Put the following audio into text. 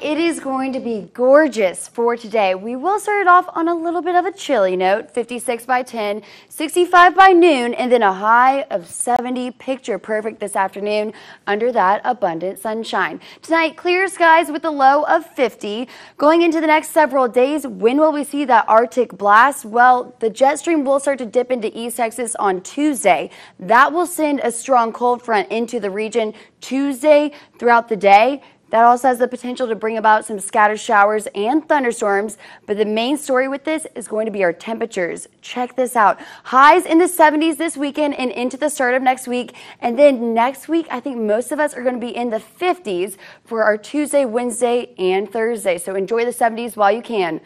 It is going to be gorgeous for today. We will start it off on a little bit of a chilly note, 56 by 10, 65 by noon, and then a high of 70, picture perfect this afternoon under that abundant sunshine. Tonight, clear skies with a low of 50. Going into the next several days, when will we see that Arctic blast? Well, the jet stream will start to dip into East Texas on Tuesday. That will send a strong cold front into the region Tuesday throughout the day. That also has the potential to bring about some scattered showers and thunderstorms, but the main story with this is going to be our temperatures. Check this out. Highs in the 70s this weekend and into the start of next week. And then next week, I think most of us are going to be in the 50s for our Tuesday, Wednesday, and Thursday. So enjoy the 70s while you can.